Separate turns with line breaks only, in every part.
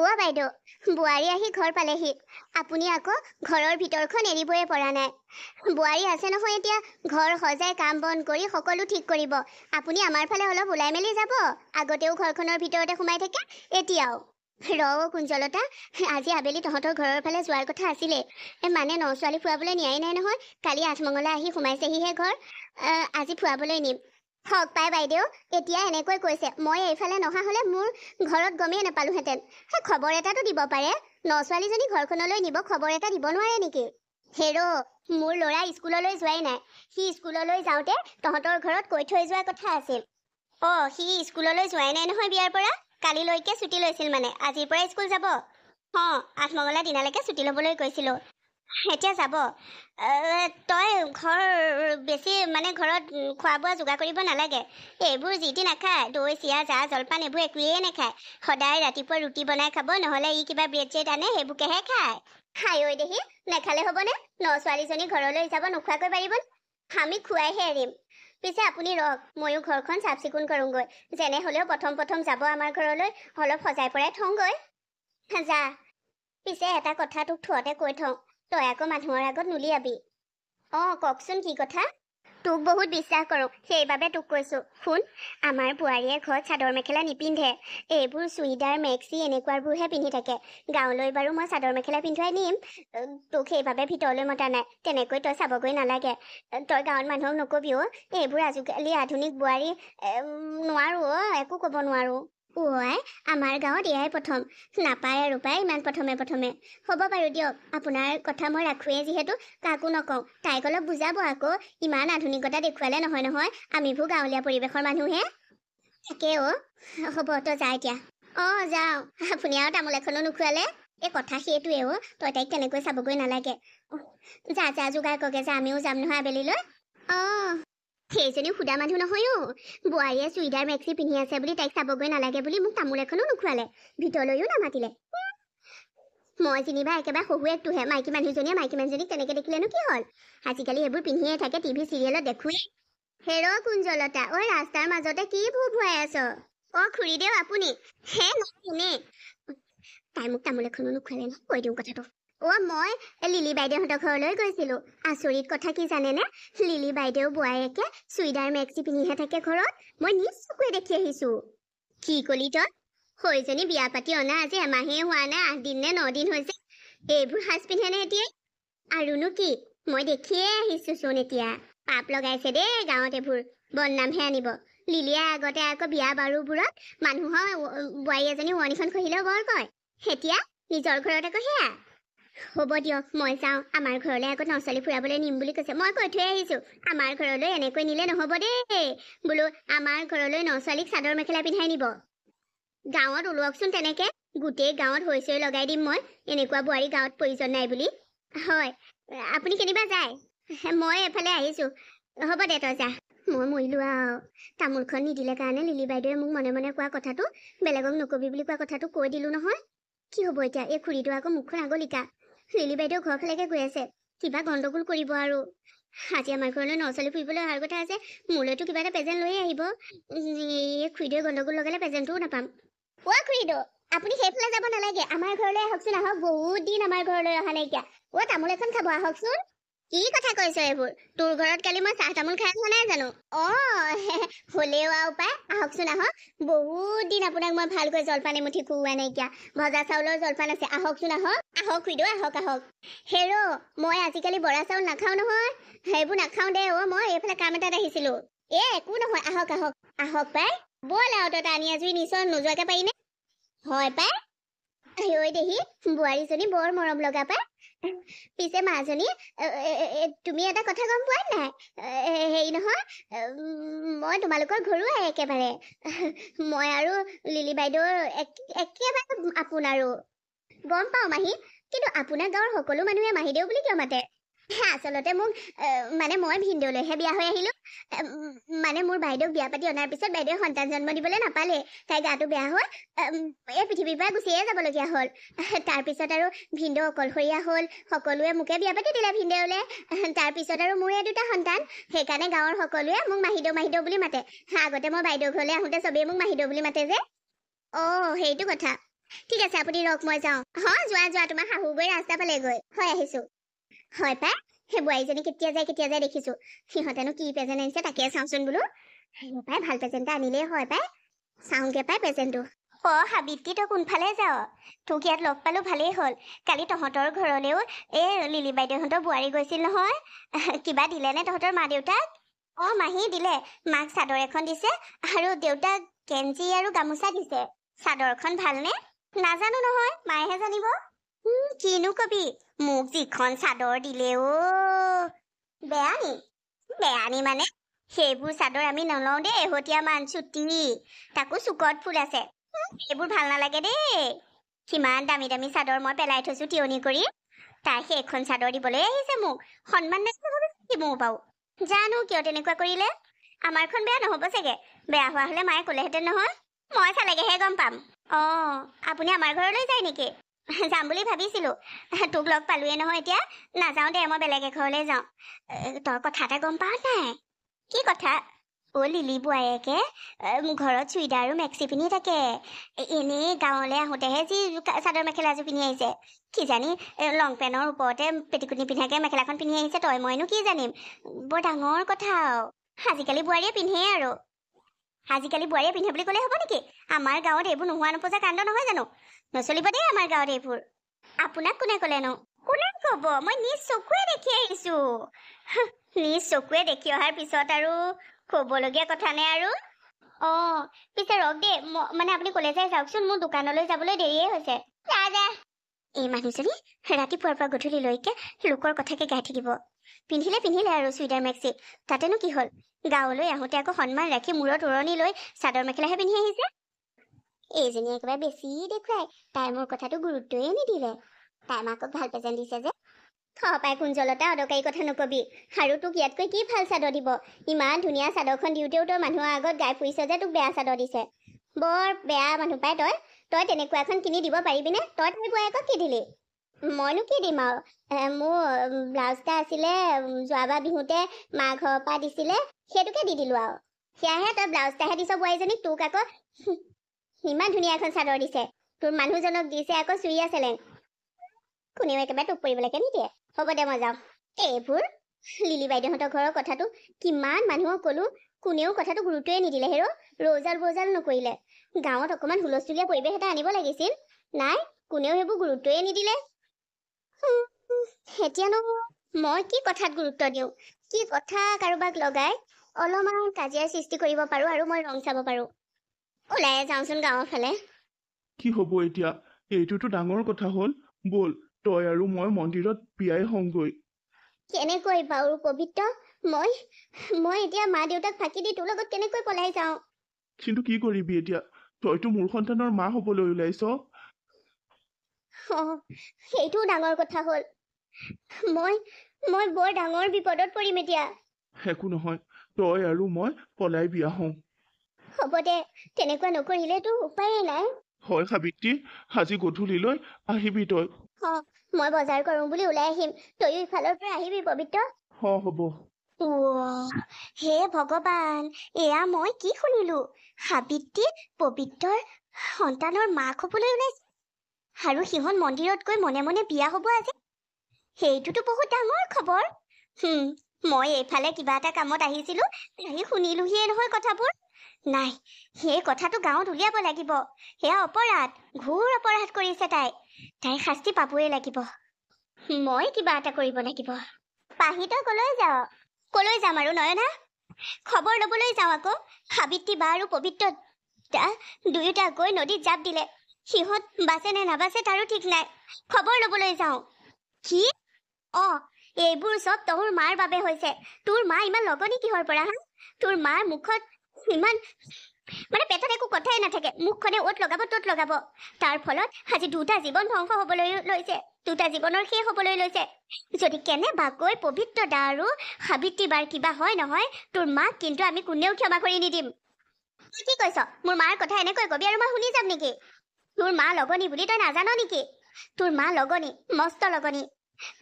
ওৱা বাইদেউ বোৱাৰী আহি ঘৰ পালেহি আপুনি আকৌ ঘৰৰ ভিতৰখন এৰিবই পৰা নাই বোৱাৰী আছে নহয় এতিয়া ঘৰ সজাই কাম বন কৰি সকলো ঠিক কৰিব আপুনি আমাৰ ফালে অলপ ওলাই মেলি যাব আগতেও ঘৰখনৰ ভিতৰতে সোমাই থাকে এতিয়াও ৰ কুঞ্জলতা আজি আবেলি তহঁতৰ ঘৰৰ ফালে যোৱাৰ কথা আছিলে মানে ন ছোৱালী ফুৰাবলৈ নিয়াই নাই নহয় কালি আঠমঙলা আহি সোমাইছেহিহে ঘৰ আজি ফুৰাবলৈ নিম হওক পাই বাইদেউ এতিয়া এনেকৈ কৈছে মই এইফালে নহা হ'লে মোৰ ঘৰত গমেই নাপালোহেঁতেন সেই খবৰ এটাটো দিব পাৰে ন ছোৱালীজনী ঘৰখনলৈ নিব খবৰ এটা দিব নোৱাৰে নেকি হেৰ' মোৰ ল'ৰা স্কুললৈ যোৱাই নাই সি স্কুললৈ যাওঁতে তহঁতৰ ঘৰত কৈ থৈ যোৱাৰ কথা আছিল অঁ সি স্কুললৈ যোৱাই নাই নহয় বিয়াৰ পৰা কালিলৈকে ছুটী লৈছিল মানে আজিৰ পৰা স্কুল যাব অঁ আঠমঙলা দিনালৈকে ছুটী ল'বলৈ কৈছিলোঁ এতিয়া যাব তই ঘৰ বেছি মানে ঘৰত খোৱা বোৱা যোগাৰ কৰিব নালাগে এইবোৰ যি টি নাখায় দৈ চিৰা জা জলপান এইবোৰ একোৱেই নাখায় সদায় ৰাতিপুৱা ৰুটি বনাই খাব নহ'লে ই কিবা ব্ৰেড চেড আনে সেইবোৰকেহে খায় খাই ঐ দেহি নেখালে হ'বনে ন ছোৱালীজনী ঘৰলৈ যাব নোখোৱাকৈ পাৰিব আমি খুৱাইহে এৰিম পিছে আপুনি ৰওক ময়ো ঘৰখন চাফ চিকুণ কৰোঁগৈ যেনে হ'লেও প্ৰথম প্ৰথম যাব আমাৰ ঘৰলৈ অলপ সজাই পৰাই থওঁগৈ যা পিছে এটা কথা তোক থওঁতে কৈ থওঁ তই আকৌ মানুহৰ আগত নুলিয়াবি অঁ কওকচোন কি কথা তোক বহুত বিশ্বাস কৰোঁ সেইবাবে তোক কৈছোঁ শুন আমাৰ বোৱাৰীয়ে ঘৰত চাদৰ মেখেলা নিপিন্ধে এইবোৰ চুইদাৰ মেক্সি এনেকুৱাবোৰহে পিন্ধি থাকে গাঁৱলৈ বাৰু মই চাদৰ মেখেলা পিন্ধোৱাই নিম তোক সেইবাবে ভিতৰলৈ মতা নাই তেনেকৈ তই চাবগৈ নালাগে তই গাঁৱত মানুহক নকবিও অ' এইবোৰ আজিকালি আধুনিক বোৱাৰী নোৱাৰোঁ অ' একো ক'ব নোৱাৰোঁ ওৱাই আমাৰ গাঁৱত এয়াই প্ৰথম নাপায় আৰু পায় ইমান প্ৰথমে প্ৰথমে হ'ব বাৰু দিয়ক আপোনাৰ কথা মই ৰাখোৱেই যিহেতু কাকো নকওঁ তাইক অলপ বুজাব আকৌ ইমান আধুনিকতা দেখুৱালে নহয় নহয় আমিবোৰ গাঁৱলীয়া পৰিৱেশৰ মানুহহে তাকে অ' হ'ব তই যা এতিয়া অঁ যাওঁ আপুনি আৰু তামোল এখনো নোখোৱালে এই কথা সেইটোৱে অ' তই তাইক তেনেকৈ চাবগৈ নালাগে যা যা যোগাৰ কগে যা আমিও যাম নহয় আবেলিলৈ অঁ সেইজনী সুদা মানুহ নহয় অ বোৱাৰীয়ে চুইদাৰ মেক্সি পিন্ধি আছে বুলি তাইক চাবগৈ নালাগে বুলি মোক তামোল এখনো নুখুৱালে ভিতৰলৈও নামাতিলে মই যেনিবা একেবাৰে শহুৱেকটোহে মাইকী মানুহজনীয়ে মাইকী মানুহজনীক তেনেকে দেখিলেনো কি হ'ল আজিকালি এইবোৰ পিন্ধিয়ে থাকে টিভি চিৰিয়েলত দেখুৱে হেৰ কুঞ্জলতা অ ৰাস্তাৰ মাজতে কি ভূ ভৰাই আছ অ খুৰীদেউ আপুনি তাই মোক তামোল এখনো নুখুৱালে ন কৈ দিওঁ কথাটো অ' মই লিলি বাইদেউহঁতৰ ঘৰলৈ গৈছিলো আচৰিত কথা কি জানেনে লিলি বাইদেউ বোৱাৰীয়েকে চুইদাৰ মেক্সি পিন্ধিহে থাকে ঘৰত মই নিজ চকুৱে দেখি আহিছো কি ক'লি তই সৰুজনী বিয়া পাতি অনা আজি এমাহেই হোৱা নাই আঠদিন নে ন দিন হৈছে এইবোৰ সাজ পিন্ধেনে এতিয়াই আৰুনো কি মই দেখিয়ে আহিছোঁচোন এতিয়া পাপ লগাইছে দেই গাঁৱত এইবোৰ বদনামহে আনিব লিলিয়ে আগতে আকৌ বিয়া বাৰুবোৰত মানুহৰ বোৱাৰী এজনী ৱনিখন খহিলেও বৰ কয় সেতিয়া নিজৰ ঘৰত আকৌ সেয়া হ'ব দিয়ক মই চাওঁ আমাৰ ঘৰলৈ আগত ল'ৰা ছোৱালী ফুৰাবলৈ নিম বুলি কৈছে মই কৈ থৈ আহিছোঁ আমাৰ ঘৰলৈ এনেকৈ নিলে নহ'ব দেই বোলো আমাৰ ঘৰলৈ ল'ৰা ছোৱালীক চাদৰ মেখেলা পিন্ধাই নিব গাঁৱত ওলোৱাকচোন তেনেকৈ গোটেই গাঁৱত হৈ চৈ লগাই দিম মই এনেকুৱা বোৱাৰী গাঁৱত প্ৰয়োজন নাই বুলি হয় আপুনি কেনিবা যায় মই এফালে আহিছোঁ হ'ব দে তই যা মই মৰিলোঁ আৰু তামোলখন নিদিলে কাৰণে লিলি বাইদেৱে মোক মনে মনে কোৱা কথাটো বেলেগক নকবি বুলি কোৱা কথাটো কৈ দিলোঁ নহয় কি হ'ব এতিয়া এই খুৰীটো আকৌ মুখখন আগলিকা লিলি বাইদেউ ঘৰ গৈ আছে কিবা গণ্ডগোল কৰিব আৰু আজি আমাৰ ঘৰলৈ ন ছোৱালী ফুৰিবলৈ অহাৰ কথা আছে মোলৈতো কিবা এটা প্ৰেজেণ্ট লৈয়ে আহিব খুৰীদৈ গণ্ডগোল লগালে প্ৰেজেণ্টটোও নাপাম অ' খুৰীদৌ আপুনি সেইফালে যাব নালাগে আমাৰ ঘৰলৈ আহকচোন আহক বহুত দিন আমাৰ ঘৰলৈ অহা নাইকিয়া অ' তামোল এখন খাব আহকচোন কি কথা কৈছ এইবোৰ তোৰ ঘৰত কালি মই চাহ তামোল খাই অহা নাই জানো অহ হলেও আৰু পাই আহকচোন আহক বহুত দিন আপোনাক মই ভালকৈ জলপান এমুঠি খুওৱা নাইকিয়া ভজা চাউলৰ জলপান আছে আহকচোন আহক আহক খুইদেউ আহক আহক হেৰ মই আজিকালি বৰা চাউল নাখাওঁ নহয় সেইবোৰ নাখাওঁ দে অ মই এইফালে কাম এটাত আহিছিলো এ একো নহয় আহক আহক আহক পাই ব'ল আৰু তই আনি আজৰি নিশ্চয় নোযোৱাকে পাৰিনে হয় পাই ঐ দেহি বোৱাৰীজনী বৰ মৰম লগা পায় পিছে মাজনী তুমি এটা কথা গম পোৱাই নাই হেৰি নহয় মই তোমালোকৰ ঘৰুৱাই একেবাৰে মই আৰু লিলি বাইদেউ একেবাৰে আপোন আৰু গম পাওঁ মাহী কিন্তু আপোনাৰ গাঁৱৰ সকলো মানুহে মাহীদেউ বুলি কিয় মাতে আচলতে মোক মানে মই ভিনদেউলৈহে বিয়া হৈ আহিলোঁ মানে মোৰ বাইদেউক বিয়া পাতি অনাৰ পিছত বাইদেউৱে সন্তান জন্ম দিবলৈ নাপালে তাইৰ গাটো বেয়া হ'ল এই পৃথিৱীৰ পৰা গুচিয়ে যাবলগীয়া হ'ল তাৰপিছত আৰু ভিনদেউ অকলশৰীয়া হ'ল সকলোৱে মোকে বিয়া পাতি দিলে ভিনদেউলৈ তাৰপিছত আৰু মোৰ দুটা সন্তান সেইকাৰণে গাঁৱৰ সকলোৱে মোক মাহিদেউ মাহিদেউ বুলি মাতে আগতে মই বাইদেউ ঘৰলৈ আহোঁতে চবেই মোক মাহিদেউ বুলি মাতে যে অ সেইটো কথা ঠিক আছে আপুনি ৰক মই যাওঁ হ যোৱা যোৱা তোমাৰ শাহু গৈ ৰাস্তা পালেগৈ হৈ আহিছোঁ হয় পায় সেই বোৱাৰীজনী কেতিয়া যায় কেতিয়া যায় দেখিছো সিহঁতেনো কি প্ৰেজেণ্ট আনিছে তাকে চাওঁচোন বোলো পায় ভাল প্ৰেজেণ্ট আনিলেই হয় পায় চাওঁগে পায় প্ৰেজেণ্টটো অ সাবিত্ৰী তই কোনফালে যাৱ তোক ইয়াত লগ পালোঁ ভালেই হ'ল কালি তহঁতৰ ঘৰলৈও এই লিলি বাইদেউহঁতৰ বোৱাৰী গৈছিল নহয় কিবা দিলে নে তহঁতৰ মা দেউতাক অ মাহী দিলে মাক চাদৰ এখন দিছে আৰু দেউতাক কেঞ্জি আৰু গামোচা দিছে চাদৰখন ভালনে নাজানো নহয় মায়েহে জানিব কিনো কবি মোক যিখন চাদৰ দিলে অ বেয়ানি বেয়ানি মানে সেইবোৰ চাদৰ আমি নলওঁ দেই এহতীয়া মানচুটি তাকো চুকত ফুল আছে সেইবোৰ ভাল নালাগে দেই সিমান দামী দামী চাদৰ মই পেলাই থৈছোঁ তিয়নি কৰি তাই সেইখন চাদৰ দিবলৈ আহিছে মোক সন্মান নাই মোৰ বাৰু জানো কিয় তেনেকুৱা কৰিলে আমাৰখন বেয়া নহ'ব চাগে বেয়া হোৱা হ'লে মায়ে ক'লেহেঁতেন নহয় মই চালেগেহে গম পাম অঁ আপুনি আমাৰ ঘৰলৈ যায় নেকি যাম বুলি ভাবিছিলো তোক লগ পালোৱে নহয় এতিয়া নাযাওঁ দে মই বেলেগ এঘৰলৈ যাওঁ তই কথা এটা গম পাওঁ নাই কি কথা অ লিলি বোৱাৰীয়েকে ঘৰত চুইদাৰ আৰু মেক্সি পিন্ধি থাকে এনেই গাঁৱলৈ আহোঁতেহে যি চাদৰ মেখেলা এযোৰ পিন্ধি আহিছে কি জানি লং পেণ্টৰ ওপৰতে পেটিকুনি পিন্ধাকে মেখেলাখন পিন্ধি আহিছে তই মইনো কি জানিম বৰ ডাঙৰ কথা আৰু আজিকালি বোৱাৰীয়ে পিন্ধেই আৰু আজিকালি বোৱাৰীয়ে পিন্ধে বুলি ক'লেই হ'ব নেকি আমাৰ গাঁৱত এইবোৰ নোহোৱা নোপোজা কাণ্ড নহয় জানো নচলিব দেই আমাৰ গাঁৱত এইবোৰ আপোনাক কোনে কলে ক'লেনো কোনে ক'ব মই নিজ চকুৱে দেখি আহিছোঁ নিজ চকুৱে দেখি অহাৰ পিছত আৰু ক'বলগীয়া কথা নাই আৰু অঁ পিছে ৰক দেই মানে আপুনি ক'লে যায় চাওকচোন মোৰ দোকানলৈ যাবলৈ দেৰিয়ে হৈছে এই মানুহজনী ৰাতিপুৱাৰ পৰা গধূলিলৈকে লোকৰ কথাকে গাই থাকিব পিন্ধিলে পিন্ধিলে আৰু চুইডাৰ মেক্সি তাতেনো কি হ'ল গাঁৱলৈ আহোঁতে আকৌ সন্মান ৰাখি মূৰত উৰণি লৈ চাদৰ মেখেলাহে পিন্ধি আহিছে এইজনী একেবাৰে বেছি দেখুৱাই তাই মোৰ কথাটো গুৰুত্বই নিদিলে তাই মাকক ভাল প্ৰেজেণ্ট দিছে যে খাই কুঞ্জলতা অদকাৰী কথা নকবি আৰু তোক ইয়াতকৈ কি ভাল চাদৰ দিব ইমান ধুনীয়া চাদৰখন দিওঁতেও তই মানুহৰ আগত গাই ফুৰিছ যে তোক বেয়া চাদৰ দিছে বৰ বেয়া মানুহ পাই তই তই তেনেকুৱা এখন কিনি দিব পাৰিবিনে তই তেনেকুৱা আকৌ কি দিলি মইনো কি দিম আৰু মোৰ ব্লাউজ এটা আছিলে যোৱাবাৰ বিহুতে মা ঘৰৰ পৰা দিছিলে সেইটোকে দি দিলো আৰু সেয়াহে তই ব্লাউজ এটাহে দিছ বোৱাৰীজনীক তোক আকৌ ইমান ধুনীয়া এখন চাদৰ দিছে তোৰ মানুহজনক দিছে আকৌ চুৰি আছিলে কোনেও একেবাৰে তোক পৰিবলৈকে নিদিয়ে হ'ব দে মই যাওঁ এইবোৰ লিলি বাইদেউহঁতৰ ঘৰৰ কথাটো কিমান মানুহক ক'লো কোনেও কথাটো গুৰুত্বই নিদিলে হেৰৌ ৰৌজাল বৌজাল নকৰিলে গাঁৱত অকণমান হুলস্থুলীয়া পৰিৱেশ এটা আনিব লাগিছিল নাই কোনেও সেইবোৰ গুৰুত্বই নিদিলে এতিয়া মই কি কথাত গুৰুত্ব দিওঁ কি কথা কাৰোবাক লগাই অলপমান কাজিয়াৰ সৃষ্টি কৰিব পাৰোঁ আৰু মই ৰং চাব পাৰোঁ ওলাই যাওঁচোন গাঁৱৰ ফালে কি হ'ব এতিয়া এইটোতো ডাঙৰ কথা হ'ল ব'ল তই আৰু মই মন্দিৰত পিয়াই হ'মগৈ কেনেকৈ বাৰু পবিত্ৰ মই মই এতিয়া মা দেউতাক ফাঁকি দি তোৰ লগত কেনেকৈ পলাই যাওঁ কিন্তু কি কৰিবি এতিয়া তইতো মোৰ সন্তানৰ মা হবলৈ ওলাইছ সেইটো ডাঙৰ কথা হল মই মই বৰ ডাঙৰ বিপদত পৰিম এতিয়া একো নহয় তই আৰু মই পলাই বিয়া হওঁ হব দে তেনেকুৱা নকৰিলেতো উপায়েই নাই হয় সাবিত্ৰী আজি গধূলিলৈ আহিবি তই অঁ মই বজাৰ কৰোঁ বুলি ওলাই আহিম তয়ো ইফালৰ পৰা আহিবি পবিত্ৰ অঁ হ'ব হে ভগৱান এয়া মই কি শুনিলো সাবিত্ৰী পবিত্ৰৰ সন্তানৰ মাক হবলৈ ওলাইছে আৰু সিহঁত মন্দিৰত গৈ মনে মনে বিয়া হব আজি সেইটোতো বহুত ডাঙৰ খবৰ মই এইফালে কিবা এটা কামত আহিছিলো আহি শুনিলোহিয়ে নহয় কথাবোৰ নাই সেই কথাটো গাঁৱত উলিয়াব লাগিব সেয়া অপৰাধ ঘোৰ অপৰাধ কৰিছে তাই তাইৰ শাস্তি পাবই লাগিব মই কিবা এটা কৰিব লাগিব পাহিত কলৈ যাওঁ কলৈ যাম আৰু নয়না খবৰ ল'বলৈ যাওঁ আকৌ সাবিত্ৰী বা আৰু পবিত্ৰ দুয়োটা গৈ নদীত জাপ দিলে সিহঁত বাছে নে নাবাছে তাৰো ঠিক নাই খবৰ ল'বলৈ যাওঁ কি অ এইবোৰ চব তহুৰ মাৰ বাবে হৈছে তোৰ মা ইমান লগনি কিহৰ পৰা হা তোৰ মাৰ মুখত ইমান মানে পেটত একো কথাই নাথাকে মুখখনে অ'ত লগাব ত'ত লগাব তাৰ ফলত আজি দুটা জীৱন ধ্বংস হ'বলৈ লৈছে দুটা জীৱনৰ শেষ হ'বলৈ লৈছে যদি কেনে বাকৈ পবিত্ৰ দা আৰু সাবিত্ৰী বাৰ কিবা হয় নহয় তোৰ মাক কিন্তু আমি কোনেও ক্ষমা কৰি নিদিম কি কৈছ মোৰ মাৰ কথা এনেকৈ কবি আৰু মই শুনি যাম নেকি তোৰ মা লগনী বুলি তই নাজান নেকি তোৰ মা লগনী মস্ত লগনী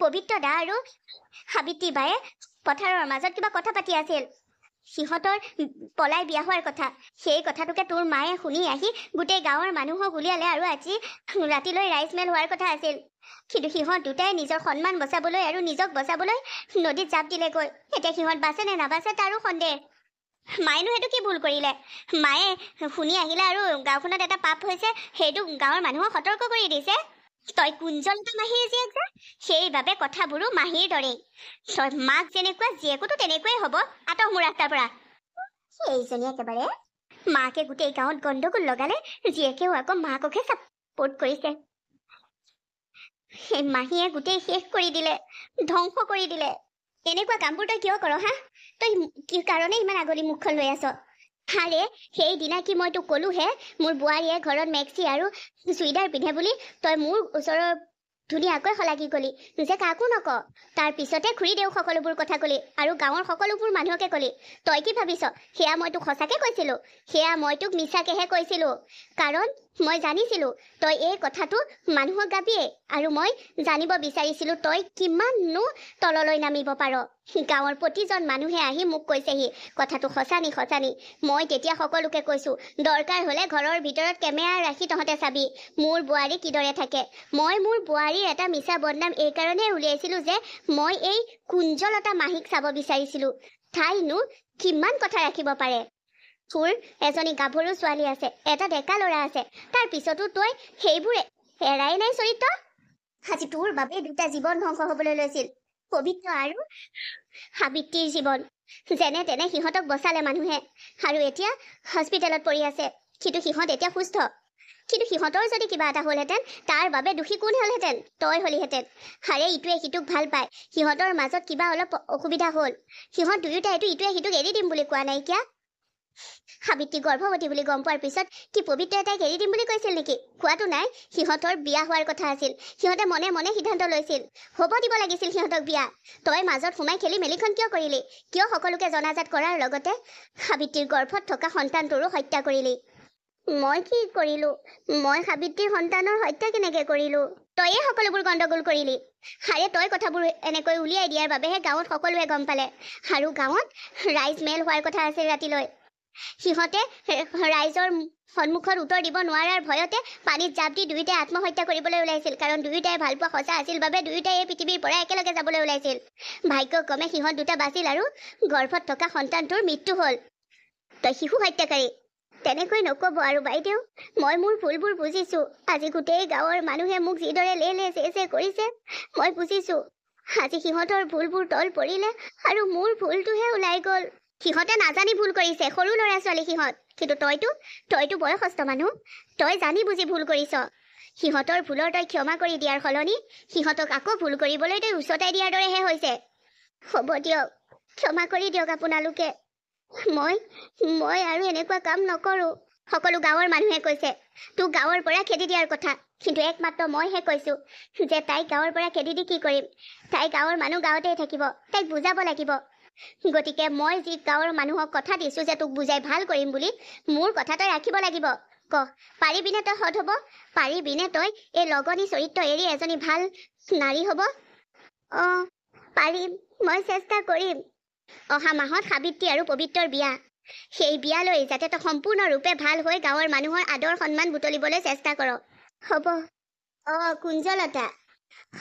পবিত্ৰ দা আৰু সাবিত্ৰী বায়ে পথাৰৰ মাজত কিবা কথা পাতি আছিল সিহঁতৰ পলাই বিয়া হোৱাৰ কথা সেই কথাটোকে তোৰ মায়ে শুনি আহি গোটেই গাঁৱৰ মানুহক উলিয়ালে আৰু আজি ৰাতিলৈ ৰাইচ মেল হোৱাৰ কথা আছিল কিন্তু সিহঁত দুটাই নিজৰ সন্মান বচাবলৈ আৰু নিজক বচাবলৈ নদীত জাপ দিলেগৈ এতিয়া সিহঁত বাছে নে নাবাছে তাৰো সন্দেহ মায়েনো সেইটো কি ভুল কৰিলে মায়ে শুনি আহিলে আৰু গাঁওখনত এটা পাপ হৈছে সেইটো গাঁৱৰ মানুহক সতৰ্ক কৰি দিছে তই কোনজন এটা মাহীৰ জীয়েক যা সেইবাবে কথাবোৰো মাহীৰ দৰেই তই মাক যেনেকুৱা জীয়েকতো তেনেকুৱাই হ'ব আঁতৰ মোৰ ৰাস্তাৰ পৰা সেইজনী একেবাৰে মাকে গোটেই গাঁৱত গণ্ডগোল লগালে জীয়েকেও আকৌ মাককহে ছাপোৰ্ট কৰিছে মাহীয়ে গোটেই শেষ কৰি দিলে ধ্বংস কৰি দিলে এনেকুৱা কামবোৰ তই কিয় কৰ হা তই কি কাৰণে ইমান আগলি মুখখন লৈ আছ হাৰে সেইদিনা কি মই তোক ক'লোহে মোৰ বোৱাৰীয়ে ঘৰত মেক্সি আৰু চুইদাৰ পিন্ধে বুলি তই মোৰ ওচৰৰ ধুনীয়াকৈ শলাগি ক'লি যে কাকো নক তাৰ তাৰপিছতে খুৰীদেউ সকলোবোৰ কথা ক'লি আৰু গাঁৱৰ সকলোবোৰ মানুহকে ক'লি তই কি ভাবিছ সেয়া মই তোক সঁচাকৈ কৈছিলো সেয়া মই তোক মিছাকেহে কৈছিলো কাৰণ মই জানিছিলোঁ তই এই কথাটো মানুহক গাবিয়েই আৰু মই জানিব বিচাৰিছিলোঁ তই কিমাননো তললৈ নামিব পাৰ গাঁৱৰ প্ৰতিজন মানুহে আহি মোক কৈছেহি কথাটো সঁচানি সঁচানি মই তেতিয়া সকলোকে কৈছোঁ দৰকাৰ হ'লে ঘৰৰ ভিতৰত কেমেৰা ৰাখি তহঁতে চাবি মোৰ বোৱাৰী কিদৰে থাকে মই মোৰ বোৱাৰীৰ এটা মিছা বদনাম এইকাৰণেই উলিয়াইছিলোঁ যে মই এই কুঞ্জলতা মাহীক চাব বিচাৰিছিলোঁ ঠাইনো কিমান কথা ৰাখিব পাৰে তোৰ এজনী গাভৰু ছোৱালী আছে এটা ডেকা ল'ৰা আছে তাৰ পিছতো তই সেইবোৰ এৰাই নাই চৰিত্ৰ আজি তোৰ বাবে দুটা জীৱন ধ্বংস হ'বলৈ লৈছিল পবিত্ৰ আৰু সাবিত্ৰীৰ জীৱন যেনে তেনে সিহঁতক বচালে মানুহে আৰু এতিয়া হস্পিটেলত পৰি আছে কিন্তু সিহঁত এতিয়া সুস্থ কিন্তু সিহঁতৰ যদি কিবা এটা হ'লহেঁতেন তাৰ বাবে দোষী কোন হ'লহেঁতেন তই হ'লিহেঁতেন হাৰে ইটোৱে সিটোক ভাল পায় সিহঁতৰ মাজত কিবা অলপ অসুবিধা হ'ল সিহঁত দুয়োটাইতো ইটোৱে সিটোক এৰি দিম বুলি কোৱা নাইকিয়া সাবিত্ৰী গৰ্ভৱতী বুলি গম পোৱাৰ পিছত কি পবিত্ৰ তাইক এৰি দিম বুলি কৈছিল নেকি কোৱাটো নাই সিহঁতৰ বিয়া হোৱাৰ কথা আছিল সিহঁতে মনে মনে সিদ্ধান্ত লৈছিল হ'ব দিব লাগিছিল সিহঁতক বিয়া তই মাজত সোমাই খেলি মেলিখন কিয় কৰিলি কিয় সকলোকে জনাজাত কৰাৰ লগতে সাবিত্ৰীৰ গৰ্ভত থকা সন্তানটোৰো হত্যা কৰিলি মই কি কৰিলো মই সাবিত্ৰীৰ সন্তানৰ হত্যা কেনেকে কৰিলো তইয়ে সকলোবোৰ গণ্ডগোল কৰিলি হাৰে তই কথাবোৰ এনেকৈ উলিয়াই দিয়াৰ বাবেহে গাঁৱত সকলোৱে গম পালে আৰু গাঁৱত ৰাইজ মেল হোৱাৰ কথা আছিল ৰাতিলৈ সিহঁতে ৰাইজৰ সন্মুখত উত্তৰ দিব নোৱাৰাৰ ভয়তে পানীত জাপ দি দুয়োটাই আত্মহত্যা কৰিবলৈ ওলাইছিল কাৰণ দুয়োটাই ভালপোৱা সঁচা আছিল বাবে দুয়োটাই এই পৃথিৱীৰ পৰা একেলগে যাবলৈ ওলাইছিল ভাগ্যক্ৰমে সিহঁত দুটা বাছিল আৰু গৰ্ভত থকা সন্তানটোৰ মৃত্যু হ'ল তই শিশু হত্যাকাৰী তেনেকৈ নক'ব আৰু বাইদেউ মই মোৰ ভুলবোৰ বুজিছো আজি গোটেই গাঁৱৰ মানুহে মোক যিদৰে লে লে জে জে কৰিছে মই বুজিছো আজি সিহঁতৰ ভুলবোৰ তল পৰিলে আৰু মোৰ ভুলটোহে ওলাই গ'ল সিহঁতে নাজানি ভুল কৰিছে সৰু ল'ৰা ছোৱালী সিহঁত কিন্তু তইতো তইতো বয়সস্থ মানুহ তই জানি বুজি ভুল কৰিছ সিহঁতৰ ভুলৰ তই ক্ষমা কৰি দিয়াৰ সলনি সিহঁতক আকৌ ভুল কৰিবলৈ তই উচতাই দিয়াৰ দৰেহে হৈছে হ'ব দিয়ক ক্ষমা কৰি দিয়ক আপোনালোকে মই মই আৰু এনেকুৱা কাম নকৰোঁ সকলো গাঁৱৰ মানুহে কৈছে তোক গাঁৱৰ পৰা খেদি দিয়াৰ কথা কিন্তু একমাত্ৰ মইহে কৈছোঁ যে তাইক গাঁৱৰ পৰা খেদি দি কি কৰিম তাই গাঁৱৰ মানুহ গাঁৱতেই থাকিব তাইক বুজাব লাগিব গতিকে মই যি গাঁৱৰ মানুহক কথা দিছো যে তোক বুজাই ভাল কৰিম বুলি মোৰ কথা তই ৰাখিব লাগিব ক পাৰিবিনে তই সদ হ'ব পাৰিবিনে তই এই লগনী চৰিত্ৰ এৰি এজনী ভাল নাৰী হ'ব অঁ পাৰিম মই চেষ্টা কৰিম অহা মাহত সাৱিত্ৰী আৰু পবিত্ৰৰ বিয়া সেই বিয়ালৈ যাতে তই সম্পূৰ্ণৰূপে ভাল হৈ গাঁৱৰ মানুহৰ আদৰ সন্মান বুটলিবলৈ চেষ্টা কৰ হ'ব অঁ কুঞ্জলতা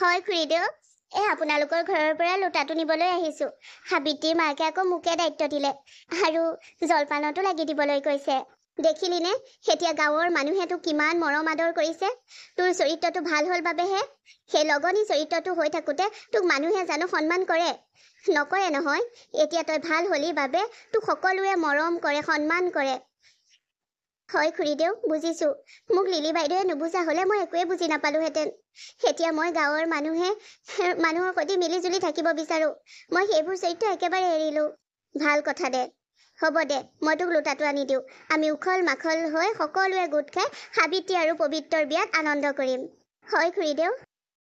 হয় খুৰীদেউ এই আপোনালোকৰ ঘৰৰ পৰা লোটাটো নিবলৈ আহিছোঁ সাবিত্ৰীৰ মাকে আকৌ মোকে দায়িত্ব দিলে আৰু জলপানতো লাগি দিবলৈ কৈছে দেখিলিনে সেতিয়া গাঁৱৰ মানুহে তোক কিমান মৰম আদৰ কৰিছে তোৰ চৰিত্ৰটো ভাল হ'ল বাবেহে সেই লগনী চৰিত্ৰটো হৈ থাকোঁতে তোক মানুহে জানো সন্মান কৰে নকৰে নহয় এতিয়া তই ভাল হ'লিৰ বাবে তোক সকলোৱে মৰম কৰে সন্মান কৰে হয় খুৰীদেউ বুজিছোঁ মোক লিলি বাইদেৱে নুবুজা হ'লে মই একোৱে বুজি নাপালোহেঁতেন এতিয়া মই গাঁৱৰ মানুহে মানুহৰ সৈতে মিলি জুলি থাকিব বিচাৰোঁ মই সেইবোৰ চৰিত্ৰ একেবাৰে এৰিলো ভাল কথা দে হ'ব দে মই তোক লোটাটো আনি দিওঁ আমি উখল মাখল হৈ সকলোৱে গোট খাই সাবিত্ৰী আৰু পবিত্ৰৰ বিয়াত আনন্দ কৰিম হয় খুৰীদেউ